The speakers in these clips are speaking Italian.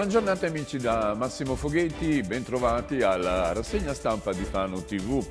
Buona giornata amici da Massimo Foghetti, bentrovati alla rassegna stampa di Fano TV.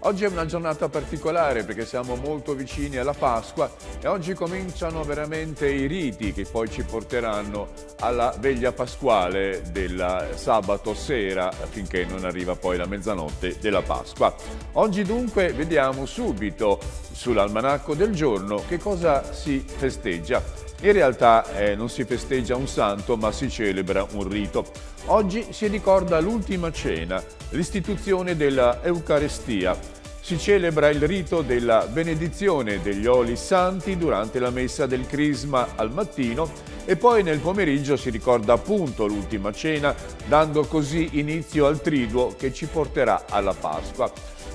Oggi è una giornata particolare perché siamo molto vicini alla Pasqua e oggi cominciano veramente i riti che poi ci porteranno alla veglia pasquale del sabato sera finché non arriva poi la mezzanotte della Pasqua. Oggi dunque vediamo subito sull'almanacco del giorno che cosa si festeggia in realtà eh, non si festeggia un santo ma si celebra un rito. Oggi si ricorda l'ultima cena, l'istituzione della Eucaristia. Si celebra il rito della benedizione degli oli santi durante la messa del Crisma al mattino e poi nel pomeriggio si ricorda appunto l'ultima cena, dando così inizio al triduo che ci porterà alla Pasqua.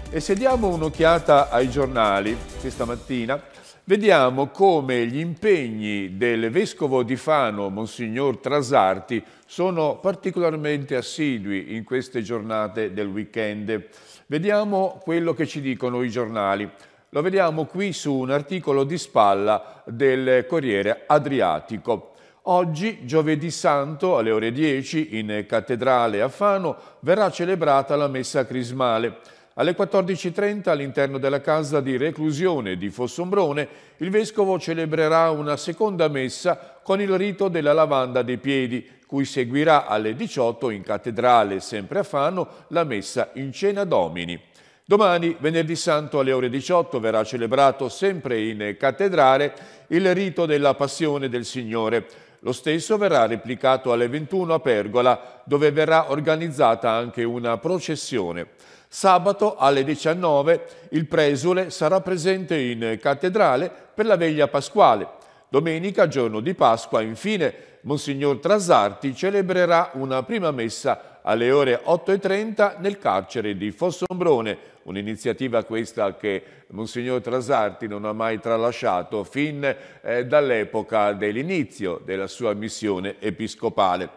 E se diamo un'occhiata ai giornali, questa mattina vediamo come gli impegni del Vescovo di Fano, Monsignor Trasarti, sono particolarmente assidui in queste giornate del weekend. Vediamo quello che ci dicono i giornali. Lo vediamo qui su un articolo di spalla del Corriere Adriatico. Oggi, giovedì santo, alle ore 10, in cattedrale a Fano, verrà celebrata la messa crismale. Alle 14.30 all'interno della casa di reclusione di Fossombrone il Vescovo celebrerà una seconda messa con il rito della lavanda dei piedi, cui seguirà alle 18 in cattedrale, sempre a Fano, la messa in cena domini. Domani, venerdì santo alle ore 18, verrà celebrato sempre in cattedrale il rito della passione del Signore. Lo stesso verrà replicato alle 21 a Pergola, dove verrà organizzata anche una processione. Sabato alle 19 il presule sarà presente in cattedrale per la veglia pasquale. Domenica, giorno di Pasqua, infine, Monsignor Trasarti celebrerà una prima messa alle ore 8.30 nel carcere di Fossombrone, un'iniziativa questa che Monsignor Trasarti non ha mai tralasciato fin eh, dall'epoca dell'inizio della sua missione episcopale.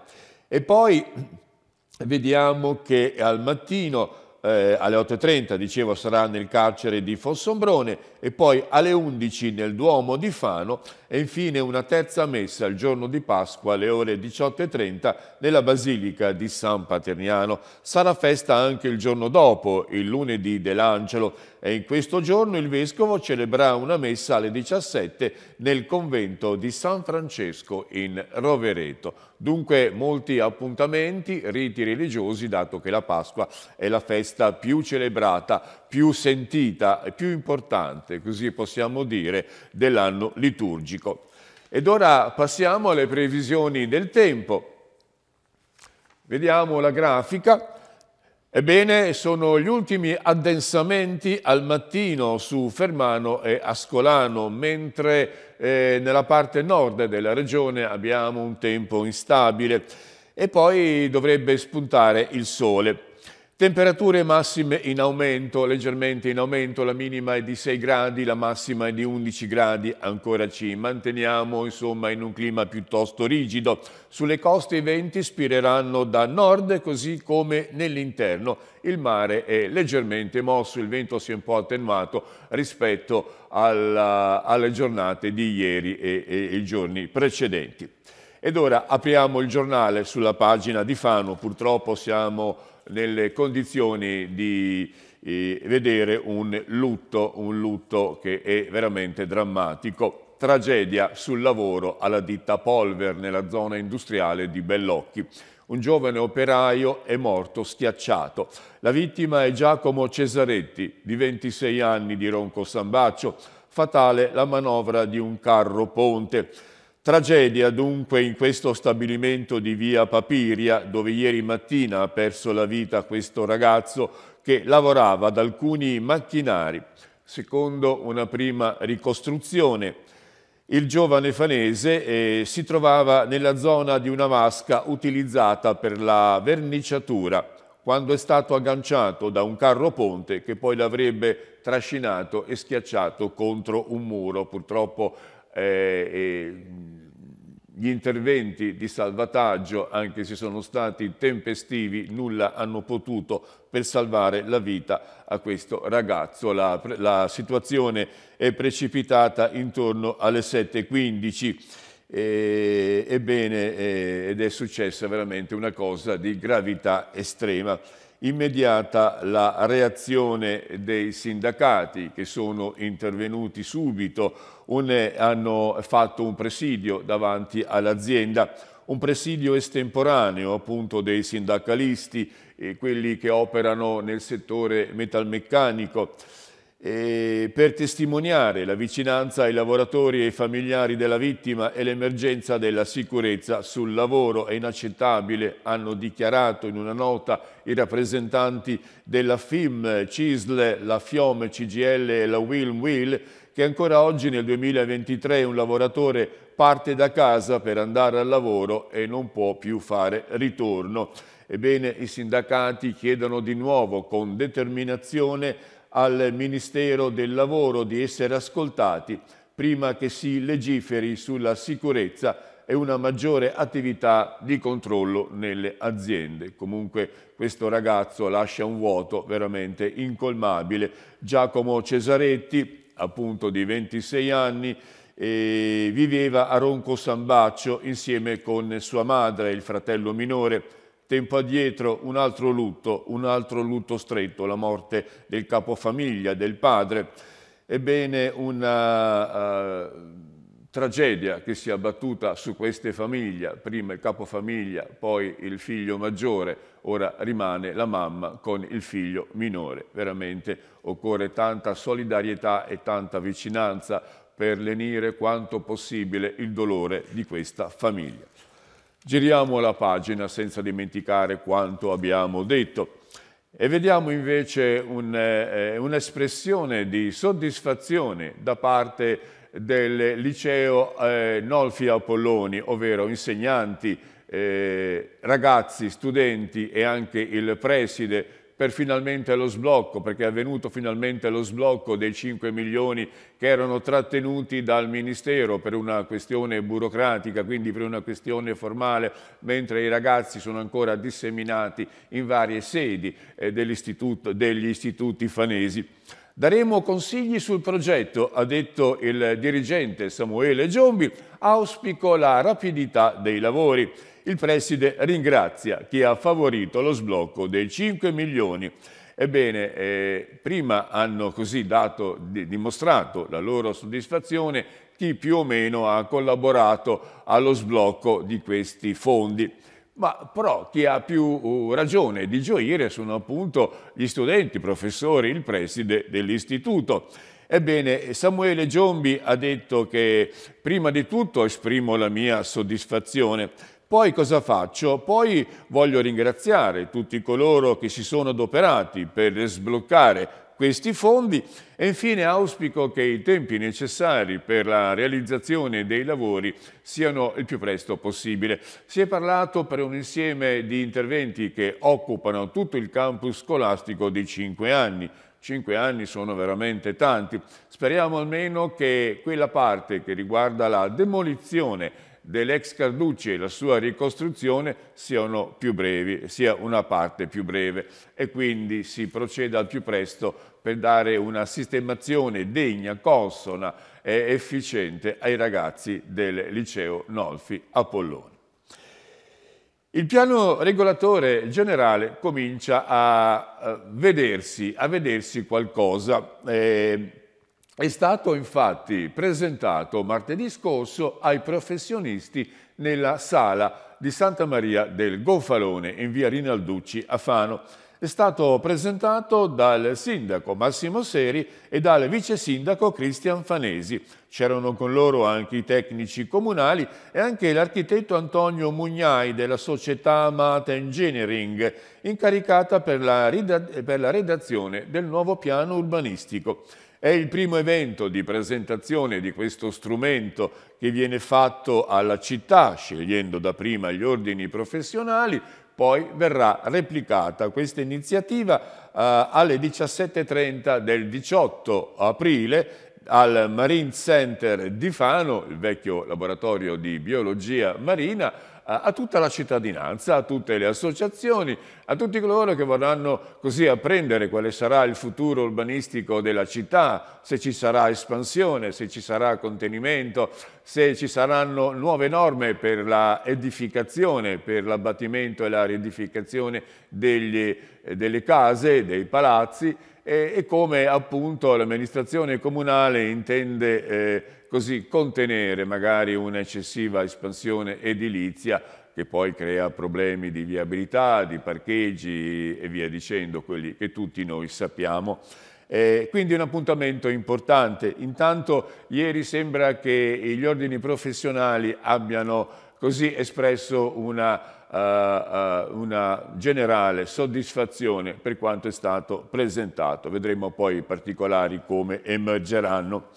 E poi vediamo che al mattino eh, alle 8.30, dicevo, sarà nel carcere di Fossombrone e poi alle 11 nel Duomo di Fano e infine una terza messa il giorno di Pasqua alle ore 18.30 nella Basilica di San Paterniano. Sarà festa anche il giorno dopo, il lunedì dell'Angelo, e in questo giorno il Vescovo celebrerà una messa alle 17 nel convento di San Francesco in Rovereto. Dunque molti appuntamenti, riti religiosi, dato che la Pasqua è la festa più celebrata, più sentita e più importante, così possiamo dire, dell'anno liturgico. Ed ora passiamo alle previsioni del tempo. Vediamo la grafica. Ebbene, sono gli ultimi addensamenti al mattino su Fermano e Ascolano, mentre eh, nella parte nord della regione abbiamo un tempo instabile e poi dovrebbe spuntare il sole. Temperature massime in aumento, leggermente in aumento, la minima è di 6 gradi, la massima è di 11 gradi, ancora ci manteniamo insomma in un clima piuttosto rigido. Sulle coste i venti spireranno da nord così come nell'interno. Il mare è leggermente mosso, il vento si è un po' attenuato rispetto alla, alle giornate di ieri e, e, e i giorni precedenti. Ed ora apriamo il giornale sulla pagina di Fano, purtroppo siamo nelle condizioni di eh, vedere un lutto, un lutto che è veramente drammatico tragedia sul lavoro alla ditta Polver nella zona industriale di Bellocchi. Un giovane operaio è morto schiacciato. La vittima è Giacomo Cesaretti, di 26 anni, di Ronco Sambaccio. Fatale la manovra di un carro ponte. Tragedia dunque in questo stabilimento di via Papiria, dove ieri mattina ha perso la vita questo ragazzo che lavorava ad alcuni macchinari. Secondo una prima ricostruzione, il giovane fanese eh, si trovava nella zona di una vasca utilizzata per la verniciatura quando è stato agganciato da un carro ponte che poi l'avrebbe trascinato e schiacciato contro un muro. Purtroppo eh, gli interventi di salvataggio, anche se sono stati tempestivi, nulla hanno potuto per salvare la vita a questo ragazzo. La, la situazione è precipitata intorno alle 7.15. Eh, ebbene, eh, ed è successa veramente una cosa di gravità estrema immediata la reazione dei sindacati che sono intervenuti subito, un, eh, hanno fatto un presidio davanti all'azienda, un presidio estemporaneo appunto dei sindacalisti, e quelli che operano nel settore metalmeccanico per testimoniare la vicinanza ai lavoratori e ai familiari della vittima e l'emergenza della sicurezza sul lavoro. È inaccettabile, hanno dichiarato in una nota i rappresentanti della FIM, CISL, la FIOM, CGL e la WILM WIL, che ancora oggi nel 2023 un lavoratore parte da casa per andare al lavoro e non può più fare ritorno. Ebbene, i sindacati chiedono di nuovo con determinazione al Ministero del Lavoro di essere ascoltati prima che si legiferi sulla sicurezza e una maggiore attività di controllo nelle aziende. Comunque questo ragazzo lascia un vuoto veramente incolmabile. Giacomo Cesaretti, appunto di 26 anni, eh, viveva a Ronco Sambaccio insieme con sua madre e il fratello minore tempo addietro un altro lutto, un altro lutto stretto, la morte del capofamiglia, del padre. Ebbene, una uh, tragedia che si è abbattuta su queste famiglie, prima il capofamiglia, poi il figlio maggiore, ora rimane la mamma con il figlio minore. Veramente occorre tanta solidarietà e tanta vicinanza per lenire quanto possibile il dolore di questa famiglia. Giriamo la pagina senza dimenticare quanto abbiamo detto e vediamo invece eh, un'espressione di soddisfazione da parte del liceo eh, Nolfi Apolloni, ovvero insegnanti, eh, ragazzi, studenti e anche il preside per finalmente lo sblocco, perché è avvenuto finalmente lo sblocco dei 5 milioni che erano trattenuti dal Ministero per una questione burocratica, quindi per una questione formale, mentre i ragazzi sono ancora disseminati in varie sedi eh, degli istituti fanesi. Daremo consigli sul progetto, ha detto il dirigente Samuele Giombi, auspico la rapidità dei lavori. Il preside ringrazia chi ha favorito lo sblocco dei 5 milioni. Ebbene, eh, prima hanno così dato, dimostrato la loro soddisfazione chi più o meno ha collaborato allo sblocco di questi fondi ma però chi ha più uh, ragione di gioire sono appunto gli studenti, i professori, il preside dell'istituto. Ebbene, Samuele Giombi ha detto che prima di tutto esprimo la mia soddisfazione, poi cosa faccio? Poi voglio ringraziare tutti coloro che si sono adoperati per sbloccare questi fondi e infine auspico che i tempi necessari per la realizzazione dei lavori siano il più presto possibile. Si è parlato per un insieme di interventi che occupano tutto il campus scolastico di cinque anni, Cinque anni sono veramente tanti. Speriamo almeno che quella parte che riguarda la demolizione dell'ex Carducci e la sua ricostruzione siano più brevi, sia una parte più breve e quindi si proceda al più presto per dare una sistemazione degna, consona e efficiente ai ragazzi del liceo Nolfi Apolloni. Il piano regolatore generale comincia a eh, vedersi, a vedersi qualcosa. Eh, è stato infatti presentato martedì scorso ai professionisti nella sala di Santa Maria del Gonfalone in via Rinalducci a Fano. È stato presentato dal sindaco Massimo Seri e dal vice sindaco Cristian Fanesi. C'erano con loro anche i tecnici comunali e anche l'architetto Antonio Mugnai della società Amata Engineering, incaricata per la, redazione del nuovo piano urbanistico. È il primo evento di presentazione di questo strumento che viene fatto alla città, scegliendo dapprima gli ordini professionali, poi verrà replicata questa iniziativa eh, alle 17.30 del 18 aprile al Marine Center di Fano, il vecchio laboratorio di biologia marina, a tutta la cittadinanza, a tutte le associazioni, a tutti coloro che vorranno così apprendere quale sarà il futuro urbanistico della città, se ci sarà espansione, se ci sarà contenimento, se ci saranno nuove norme per la edificazione, per l'abbattimento e la riedificazione delle case, dei palazzi, eh, e come appunto l'amministrazione comunale intende eh, così contenere magari un'eccessiva espansione edilizia che poi crea problemi di viabilità, di parcheggi e via dicendo, quelli che tutti noi sappiamo. Eh, quindi un appuntamento importante. Intanto ieri sembra che gli ordini professionali abbiano così espresso una eh, eh, una generale soddisfazione per quanto è stato presentato. Vedremo poi i particolari come emergeranno.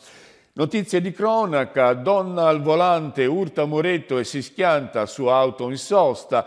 Notizie di cronaca, donna al volante urta muretto e si schianta su auto in sosta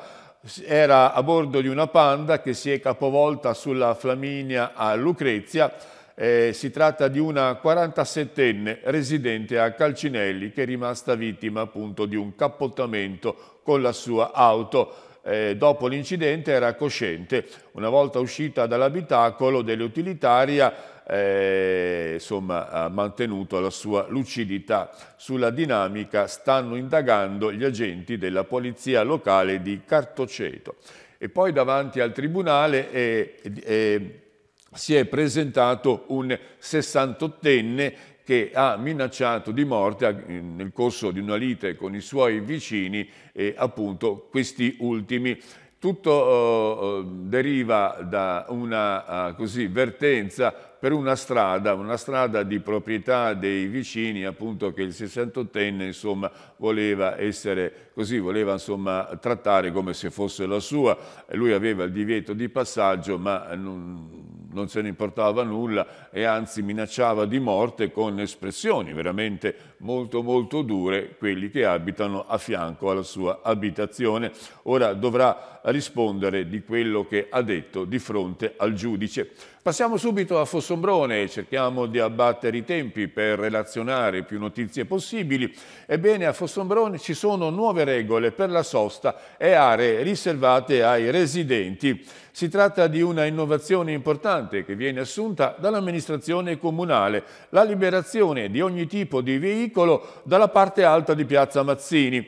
era a bordo di una panda che si è capovolta sulla Flaminia a Lucrezia. Eh, si tratta di una 47enne residente a Calcinelli che è rimasta vittima appunto di un cappottamento con la sua auto. Eh, dopo l'incidente era cosciente. Una volta uscita dall'abitacolo dell'utilitaria eh, insomma, ha mantenuto la sua lucidità. Sulla dinamica stanno indagando gli agenti della polizia locale di Cartoceto. E poi davanti al tribunale eh, si è presentato un 68enne che ha minacciato di morte eh, nel corso di una lite con i suoi vicini e appunto questi ultimi. Tutto eh, eh deriva da una eh, così, vertenza per una strada, una strada di proprietà dei vicini, appunto che il 68enne insomma, voleva, essere, così, voleva insomma, trattare come se fosse la sua. Lui aveva il divieto di passaggio, ma non, non se ne importava nulla e anzi minacciava di morte con espressioni veramente molto molto dure quelli che abitano a fianco alla sua abitazione. Ora dovrà rispondere di quello che ha detto di fronte al giudice. Passiamo subito a Fossombrone, cerchiamo di abbattere i tempi per relazionare più notizie possibili. Ebbene, a Fossombrone ci sono nuove regole per la sosta e aree riservate ai residenti. Si tratta di una innovazione importante che viene assunta dall'amministrazione comunale, la liberazione di ogni tipo di veicolo dalla parte alta di Piazza Mazzini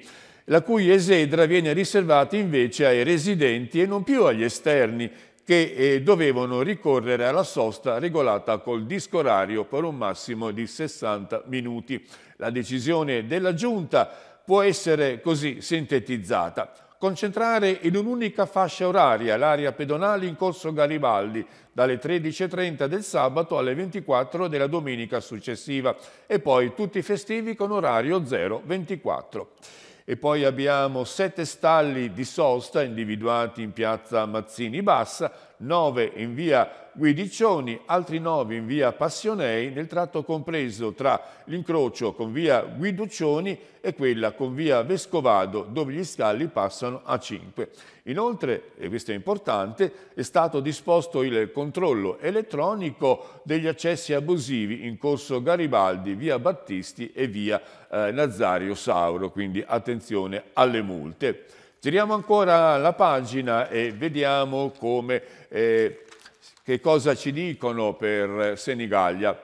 la cui esedra viene riservata invece ai residenti e non più agli esterni, che eh, dovevano ricorrere alla sosta regolata col disco orario per un massimo di 60 minuti. La decisione della Giunta può essere così sintetizzata concentrare in un'unica fascia oraria l'area pedonale in corso Garibaldi dalle 13.30 del sabato alle 24 della domenica successiva e poi tutti festivi con orario 0-24. E poi abbiamo sette stalli di sosta individuati in piazza Mazzini Bassa, nove in via Guidiccioni, altri 9 in via Passionei nel tratto compreso tra l'incrocio con via Guiduccioni e quella con via Vescovado dove gli scalli passano a 5. Inoltre, e questo è importante, è stato disposto il controllo elettronico degli accessi abusivi in corso Garibaldi, via Battisti e via eh, Nazario Sauro, quindi attenzione alle multe. Tiriamo ancora la pagina e vediamo come eh, che cosa ci dicono per Senigallia?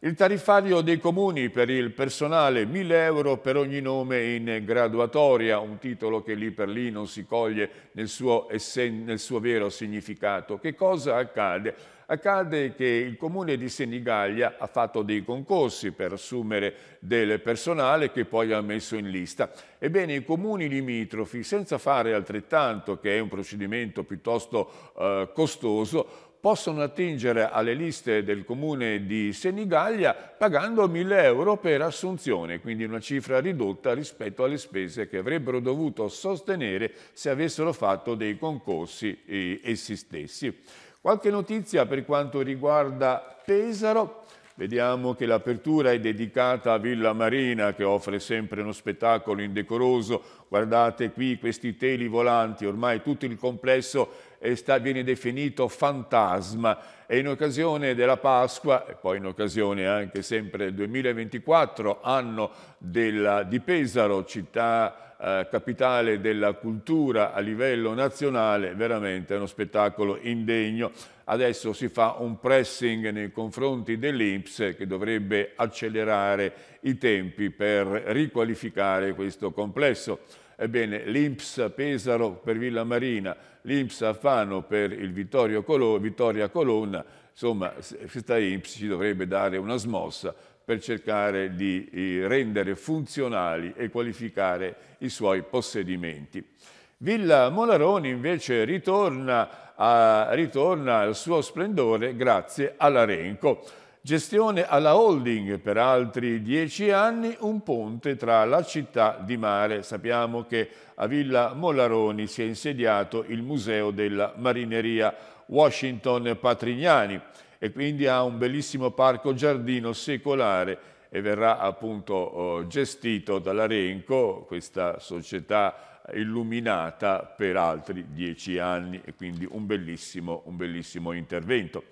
Il tariffario dei comuni per il personale, 1000 euro per ogni nome in graduatoria, un titolo che lì per lì non si coglie nel suo, nel suo vero significato. Che cosa accade? Accade che il comune di Senigallia ha fatto dei concorsi per assumere del personale che poi ha messo in lista. Ebbene, i comuni limitrofi, senza fare altrettanto, che è un procedimento piuttosto eh, costoso, possono attingere alle liste del comune di Senigallia pagando 1000 euro per assunzione, quindi una cifra ridotta rispetto alle spese che avrebbero dovuto sostenere se avessero fatto dei concorsi eh, essi stessi. Qualche notizia per quanto riguarda Pesaro, Vediamo che l'apertura è dedicata a Villa Marina che offre sempre uno spettacolo indecoroso. Guardate qui questi teli volanti, ormai tutto il complesso sta, viene definito fantasma e in occasione della Pasqua e poi in occasione anche sempre del 2024, anno della, di Pesaro, città eh, capitale della cultura a livello nazionale, veramente è uno spettacolo indegno. Adesso si fa un pressing nei confronti dell'Inps che dovrebbe accelerare i tempi per riqualificare questo complesso. Ebbene, l'Inps Pesaro per Villa Marina, l'Inps Alfano per il Vittorio Colo Vittoria Colonna, insomma, questa Inps ci dovrebbe dare una smossa per cercare di eh, rendere funzionali e qualificare i suoi possedimenti. Villa Molaroni invece ritorna, a, ritorna al suo splendore grazie all'Arenco. Gestione alla holding per altri dieci anni, un ponte tra la città di mare. Sappiamo che a Villa Molaroni si è insediato il Museo della Marineria Washington Patrignani e quindi ha un bellissimo parco giardino secolare e verrà appunto oh, gestito dall'Arenco, questa società illuminata per altri dieci anni e quindi un bellissimo, un bellissimo intervento.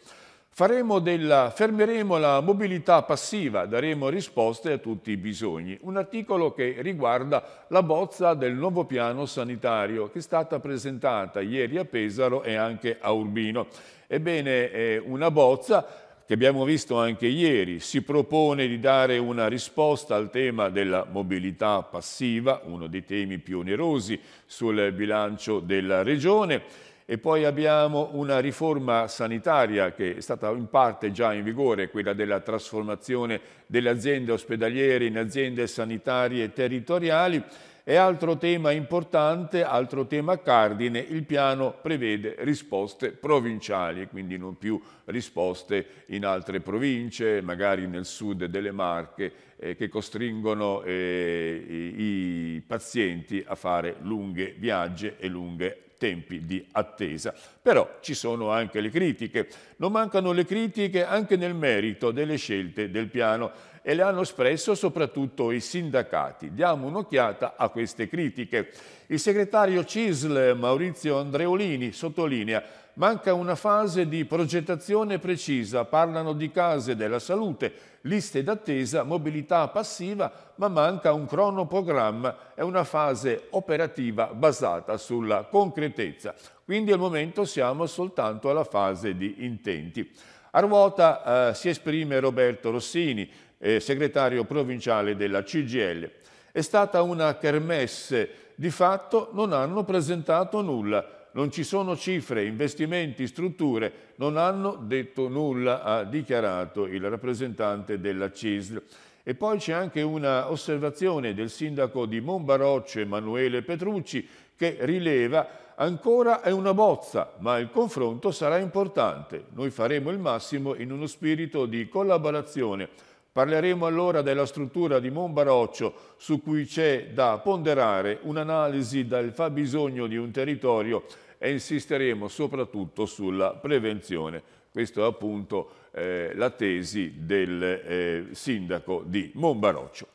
Della, fermeremo la mobilità passiva, daremo risposte a tutti i bisogni. Un articolo che riguarda la bozza del nuovo piano sanitario che è stata presentata ieri a Pesaro e anche a Urbino Ebbene, eh, una bozza che abbiamo visto anche ieri, si propone di dare una risposta al tema della mobilità passiva, uno dei temi più onerosi sul bilancio della Regione, e poi abbiamo una riforma sanitaria che è stata in parte già in vigore, quella della trasformazione delle aziende ospedaliere in aziende sanitarie territoriali, e altro tema importante, altro tema cardine, il piano prevede risposte provinciali, quindi non più risposte in altre province, magari nel sud delle Marche, eh, che costringono eh, i, i pazienti a fare lunghe viaggi e lunghe tempi di attesa. Però ci sono anche le critiche, non mancano le critiche anche nel merito delle scelte del piano e le hanno espresso soprattutto i sindacati. Diamo un'occhiata a queste critiche. Il segretario CISL Maurizio Andreolini sottolinea manca una fase di progettazione precisa, parlano di case della salute, liste d'attesa, mobilità passiva, ma manca un cronoprogramma e una fase operativa basata sulla concretezza. Quindi al momento siamo soltanto alla fase di intenti. A ruota eh, si esprime Roberto Rossini, eh, segretario provinciale della CGL. È stata una kermesse, di fatto non hanno presentato nulla non ci sono cifre, investimenti, strutture, non hanno detto nulla, ha dichiarato il rappresentante della CISL. E poi c'è anche una osservazione del sindaco di Monbarocce, Emanuele Petrucci, che rileva ancora è una bozza, ma il confronto sarà importante. Noi faremo il massimo in uno spirito di collaborazione. Parleremo allora della struttura di Monbaroccio, su cui c'è da ponderare un'analisi del fabbisogno di un territorio e insisteremo soprattutto sulla prevenzione. Questa è appunto eh, la tesi del eh, sindaco di Monbaroccio.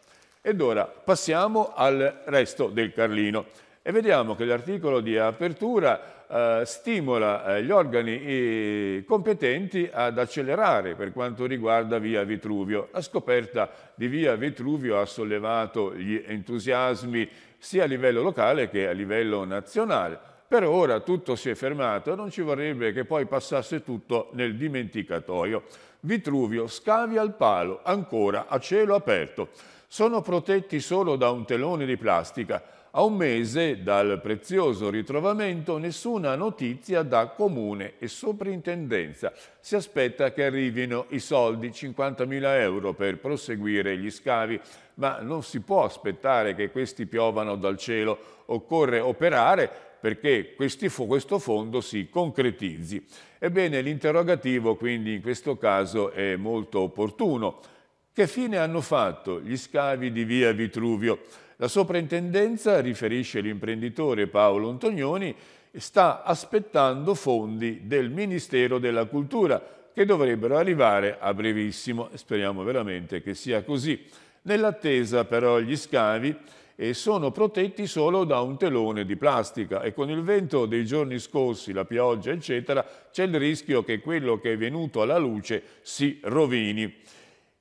Ed ora passiamo al resto del Carlino e vediamo che l'articolo di apertura eh, stimola eh, gli organi eh, competenti ad accelerare per quanto riguarda Via Vitruvio. La scoperta di Via Vitruvio ha sollevato gli entusiasmi sia a livello locale che a livello nazionale. Per ora tutto si è fermato, non ci vorrebbe che poi passasse tutto nel dimenticatoio. Vitruvio scavi al palo, ancora a cielo aperto. Sono protetti solo da un telone di plastica. A un mese dal prezioso ritrovamento nessuna notizia da comune e soprintendenza. Si aspetta che arrivino i soldi, 50.000 euro per proseguire gli scavi, ma non si può aspettare che questi piovano dal cielo. Occorre operare perché questo fondo si concretizzi. Ebbene, l'interrogativo quindi in questo caso è molto opportuno. Che fine hanno fatto gli scavi di via Vitruvio? La soprintendenza, riferisce l'imprenditore Paolo Antonioni, sta aspettando fondi del Ministero della Cultura che dovrebbero arrivare a brevissimo. Speriamo veramente che sia così. Nell'attesa però gli scavi e sono protetti solo da un telone di plastica e con il vento dei giorni scorsi, la pioggia eccetera, c'è il rischio che quello che è venuto alla luce si rovini.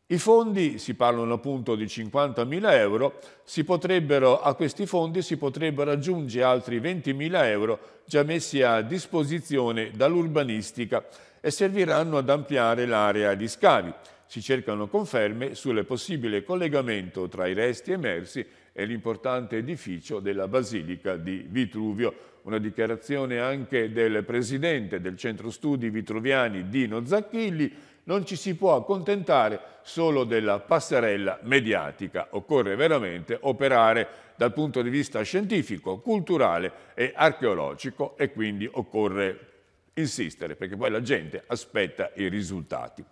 I fondi, si parlano appunto di 50.000 euro, a questi fondi si potrebbero aggiungere altri 20.000 euro già messi a disposizione dall'urbanistica e serviranno ad ampliare l'area di scavi. Si cercano conferme sulle possibili collegamento tra i resti emersi e l'importante edificio della Basilica di Vitruvio. Una dichiarazione anche del presidente del Centro Studi Vitruviani Dino Zacchilli, non ci si può accontentare solo della passerella mediatica, occorre veramente operare dal punto di vista scientifico, culturale e archeologico e quindi occorre insistere perché poi la gente aspetta i risultati.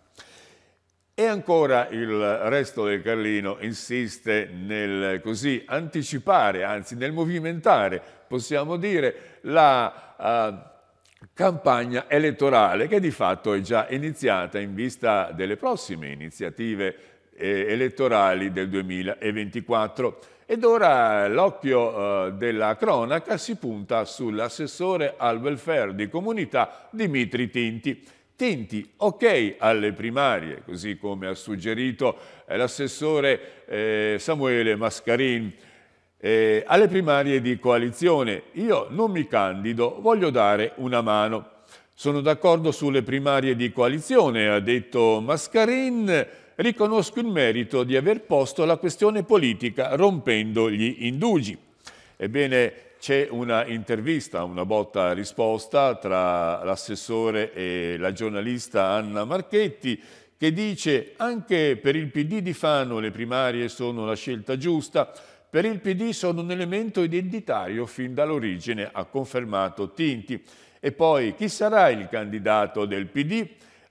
E ancora il resto del Carlino insiste nel così anticipare, anzi nel movimentare, possiamo dire, la... Uh, campagna elettorale che di fatto è già iniziata in vista delle prossime iniziative eh, elettorali del 2024. Ed ora l'occhio eh, della cronaca si punta sull'assessore al welfare di comunità Dimitri Tinti tenti, ok alle primarie, così come ha suggerito eh, l'assessore eh, Samuele Mascarin, eh, alle primarie di coalizione. Io non mi candido, voglio dare una mano. Sono d'accordo sulle primarie di coalizione, ha detto Mascarin, riconosco il merito di aver posto la questione politica rompendo gli indugi. Ebbene, c'è una intervista, una botta risposta tra l'assessore e la giornalista Anna Marchetti che dice anche per il PD di Fano le primarie sono la scelta giusta, per il PD sono un elemento identitario fin dall'origine, ha confermato Tinti. E poi chi sarà il candidato del PD?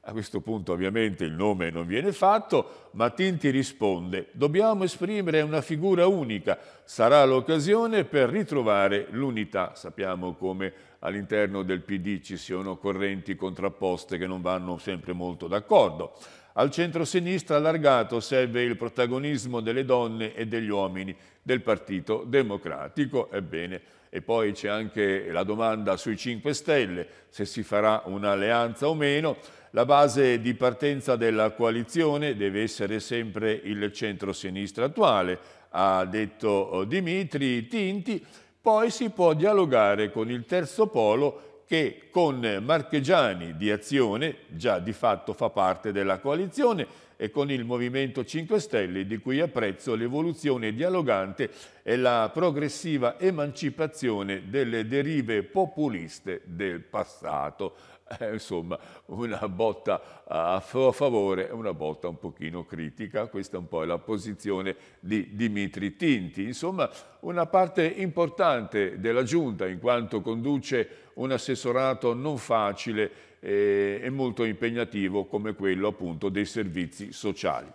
A questo punto ovviamente il nome non viene fatto, ma Tinti risponde «Dobbiamo esprimere una figura unica, sarà l'occasione per ritrovare l'unità». Sappiamo come all'interno del PD ci siano correnti contrapposte che non vanno sempre molto d'accordo. Al centro-sinistra allargato serve il protagonismo delle donne e degli uomini del Partito Democratico. Ebbene, e poi c'è anche la domanda sui 5 Stelle, se si farà un'alleanza o meno. La base di partenza della coalizione deve essere sempre il centro-sinistra attuale, ha detto oh, Dimitri Tinti, poi si può dialogare con il terzo polo che con Marchegiani di Azione già di fatto fa parte della coalizione e con il Movimento 5 Stelle di cui apprezzo l'evoluzione dialogante e la progressiva emancipazione delle derive populiste del passato. eh, insomma, una botta a favore e una botta un pochino critica, questa un po' è la posizione di Dimitri Tinti. Insomma, una parte importante della Giunta, in quanto conduce un assessorato non facile eh, e molto impegnativo come quello appunto dei servizi sociali.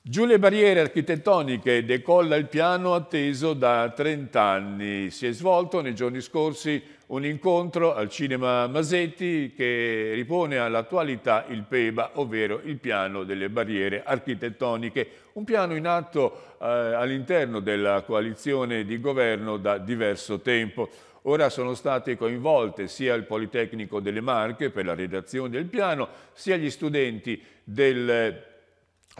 Giù le barriere architettoniche decolla il piano atteso da 30 anni. Si è svolto nei giorni scorsi un incontro al Cinema Masetti che ripone all'attualità il PEBA, ovvero il piano delle barriere architettoniche, un piano in atto eh, all'interno della coalizione di governo da diverso tempo. Ora sono state coinvolte sia il Politecnico delle Marche per la redazione del piano, sia gli studenti del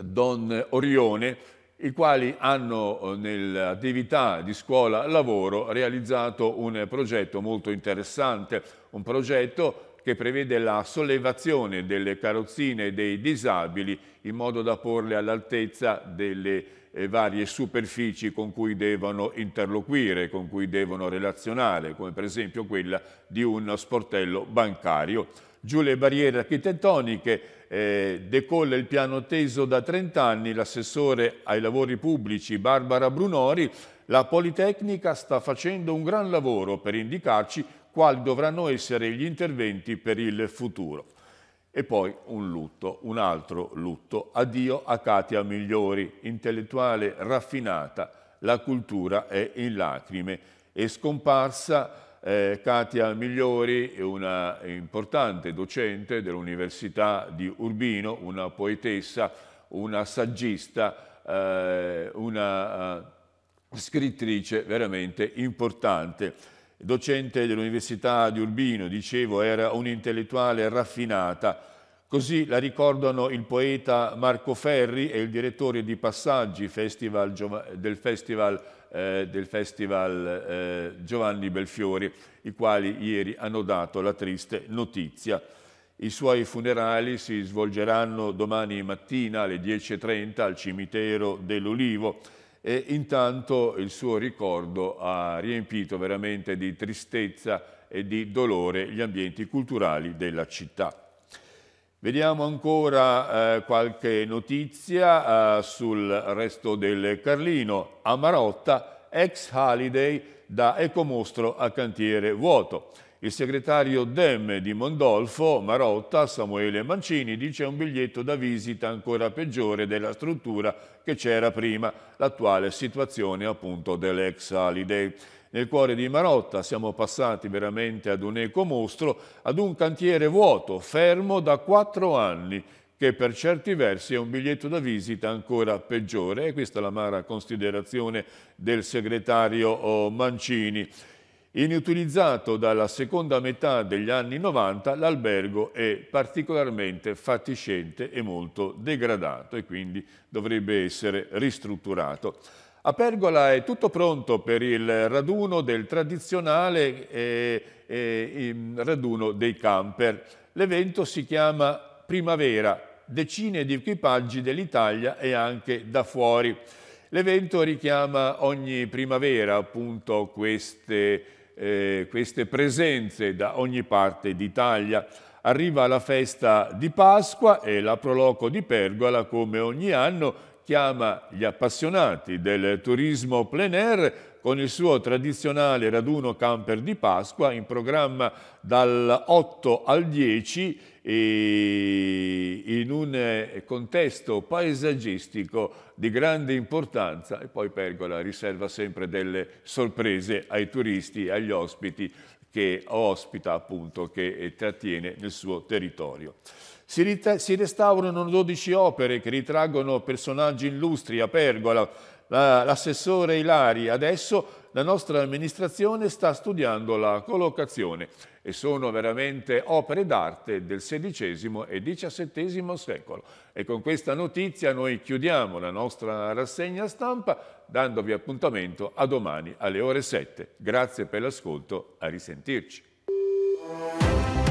Don Orione, i quali hanno eh, nell'attività di scuola-lavoro realizzato un progetto molto interessante, un progetto che prevede la sollevazione delle carrozzine dei disabili in modo da porle all'altezza delle eh, varie superfici con cui devono interloquire, con cui devono relazionare, come per esempio quella di un sportello bancario. Giù le barriere architettoniche, eh, decolla il piano teso da 30 anni, l'assessore ai lavori pubblici Barbara Brunori, la Politecnica sta facendo un gran lavoro per indicarci quali dovranno essere gli interventi per il futuro. E poi un lutto, un altro lutto. Addio a Katia Migliori, intellettuale raffinata, la cultura è in lacrime. È scomparsa eh, Katia Migliori, una importante docente dell'Università di Urbino, una poetessa, una saggista, eh, una uh, scrittrice veramente importante. Docente dell'Università di Urbino, dicevo, era un'intellettuale raffinata. Così la ricordano il poeta Marco Ferri e il direttore di Passaggi Festival del Festival eh, del Festival eh, Giovanni Belfiori, i quali ieri hanno dato la triste notizia. I suoi funerali si svolgeranno domani mattina alle 10.30 al cimitero dell'Ulivo e intanto il suo ricordo ha riempito veramente di tristezza e di dolore gli ambienti culturali della città. Vediamo ancora eh, qualche notizia eh, sul resto del Carlino. A Marotta, ex Holiday da Ecomostro a cantiere vuoto. Il segretario Dem di Mondolfo, Marotta, Samuele Mancini, dice un biglietto da visita ancora peggiore della struttura che c'era prima, l'attuale situazione appunto dell'ex Holiday nel cuore di Marotta siamo passati veramente ad un eco mostro, ad un cantiere vuoto, fermo da quattro anni, che per certi versi è un biglietto da visita ancora peggiore e questa è l'amara considerazione del segretario oh, Mancini. Inutilizzato dalla seconda metà degli anni 90, l'albergo è particolarmente fatiscente e molto degradato e quindi dovrebbe essere ristrutturato. A Pergola è tutto pronto per il raduno del tradizionale eh, eh, raduno dei camper. L'evento si chiama Primavera, decine di equipaggi dell'Italia e anche da fuori. L'evento richiama ogni primavera appunto queste, eh, queste presenze da ogni parte d'Italia. Arriva la festa di Pasqua e la Proloco di Pergola come ogni anno chiama gli appassionati del turismo plein air con il suo tradizionale raduno camper di Pasqua in programma dal 8 al 10 in un eh, contesto paesaggistico di grande importanza e poi Pergola riserva sempre delle sorprese ai turisti, e agli ospiti che ospita appunto, che eh, trattiene nel suo territorio. Si, si restaurano 12 opere che ritraggono personaggi illustri a Pergola, l'assessore Ilari. Adesso la nostra amministrazione sta studiando la collocazione e sono veramente opere d'arte del XVI e XVII secolo. E con questa notizia noi chiudiamo la nostra rassegna stampa dandovi appuntamento a domani alle ore 7. Grazie per l'ascolto, a risentirci.